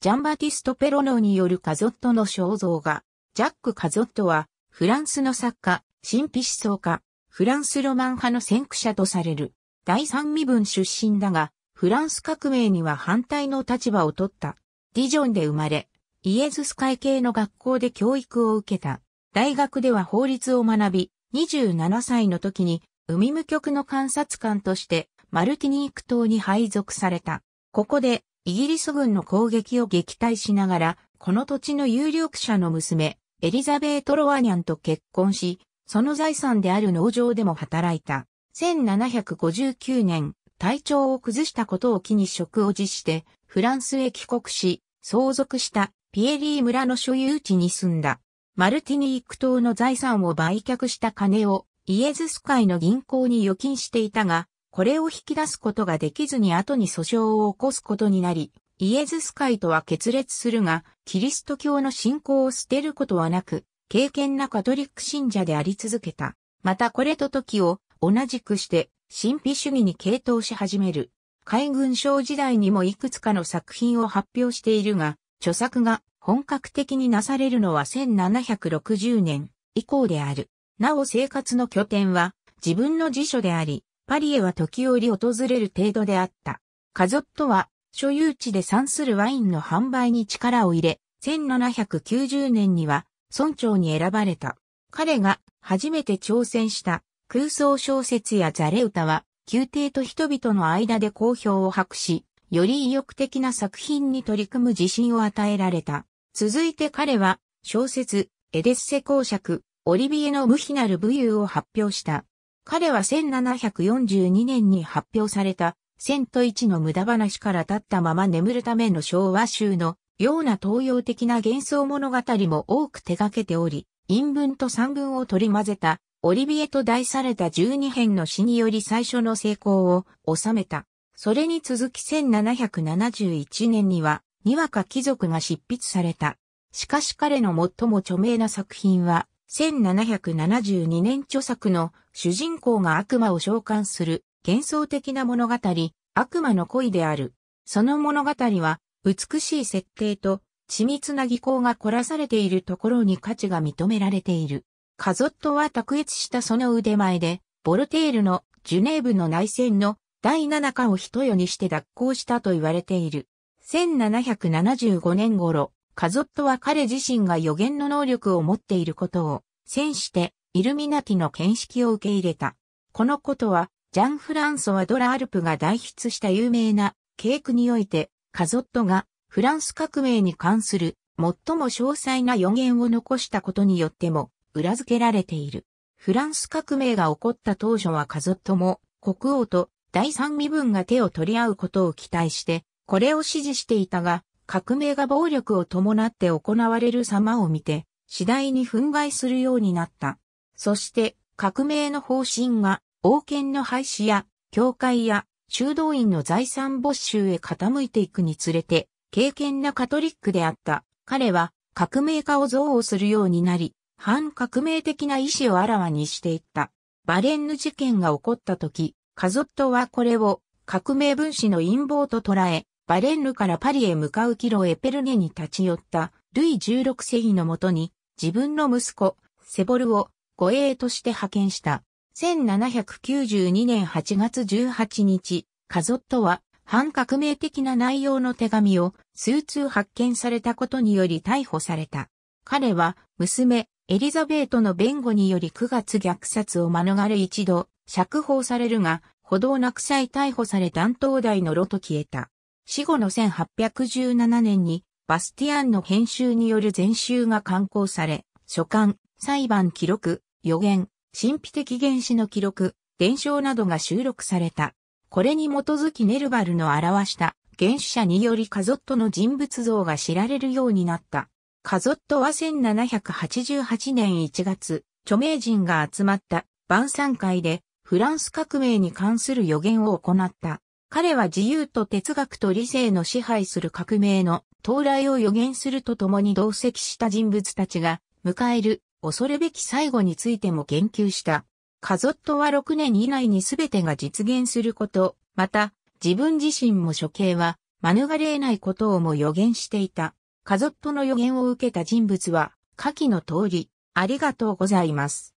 ジャンバティスト・ペロノによるカゾットの肖像画。ジャック・カゾットは、フランスの作家、神秘思想家、フランスロマン派の先駆者とされる、第三身分出身だが、フランス革命には反対の立場を取った。ディジョンで生まれ、イエズス会系の学校で教育を受けた。大学では法律を学び、27歳の時に、海無局の観察官として、マルティニーク島に配属された。ここで、イギリス軍の攻撃を撃退しながら、この土地の有力者の娘、エリザベート・ロワニャンと結婚し、その財産である農場でも働いた。1759年、体調を崩したことを機に職を辞して、フランスへ帰国し、相続したピエリー村の所有地に住んだ。マルティニーク島の財産を売却した金をイエズス会の銀行に預金していたが、これを引き出すことができずに後に訴訟を起こすことになり、イエズス会とは決裂するが、キリスト教の信仰を捨てることはなく、敬虔なカトリック信者であり続けた。またこれと時を同じくして神秘主義に傾倒し始める。海軍省時代にもいくつかの作品を発表しているが、著作が本格的になされるのは1760年以降である。なお生活の拠点は自分の辞書であり、パリへは時折訪れる程度であった。カゾットは、所有地で産するワインの販売に力を入れ、1790年には村長に選ばれた。彼が初めて挑戦した空想小説やザレ歌は、宮廷と人々の間で好評を博し、より意欲的な作品に取り組む自信を与えられた。続いて彼は、小説、エデッセ公爵、オリビエの無比なる武勇を発表した。彼は1742年に発表された、千と一の無駄話から立ったまま眠るための昭和集のような東洋的な幻想物語も多く手掛けており、陰文と三文を取り混ぜた、オリビエと題された12編の詩により最初の成功を収めた。それに続き1771年には、にわか貴族が執筆された。しかし彼の最も著名な作品は、1772年著作の主人公が悪魔を召喚する幻想的な物語、悪魔の恋である。その物語は美しい設定と緻密な技巧が凝らされているところに価値が認められている。カゾットは卓越したその腕前で、ボルテールのジュネーブの内戦の第7巻を一夜にして脱行したと言われている。1775年頃、カゾットは彼自身が予言の能力を持っていることを、戦して、イルミナティの見識を受け入れた。このことは、ジャン・フランソワ・ドラ・アルプが代筆した有名な、ケークにおいて、カゾットが、フランス革命に関する、最も詳細な予言を残したことによっても、裏付けられている。フランス革命が起こった当初はカゾットも、国王と第三身分が手を取り合うことを期待して、これを支持していたが、革命が暴力を伴って行われる様を見て、次第に憤慨するようになった。そして、革命の方針が、王権の廃止や、教会や、修道院の財産没収へ傾いていくにつれて、敬虔なカトリックであった。彼は、革命家を憎悪するようになり、反革命的な意志をあらわにしていった。バレンヌ事件が起こった時、カゾットはこれを革命分子の陰謀と捉え、バレンヌからパリへ向かうキロエペルネに立ち寄ったルイ16世紀のもとに自分の息子セボルを護衛として派遣した。1792年8月18日、カゾットは反革命的な内容の手紙を数通発見されたことにより逮捕された。彼は娘エリザベートの弁護により9月虐殺を免れ一度釈放されるが、歩道なくさい逮捕され担当台のロと消えた。死後の1817年に、バスティアンの編集による全集が刊行され、書簡、裁判記録、予言、神秘的原始の記録、伝承などが収録された。これに基づきネルバルの表した原始者によりカゾットの人物像が知られるようになった。カゾットは1788年1月、著名人が集まった晩餐会でフランス革命に関する予言を行った。彼は自由と哲学と理性の支配する革命の到来を予言するとともに同席した人物たちが迎える恐るべき最後についても言及した。カゾットは6年以内に全てが実現すること、また自分自身も処刑は免れ得ないことをも予言していた。カゾットの予言を受けた人物は、下記の通り、ありがとうございます。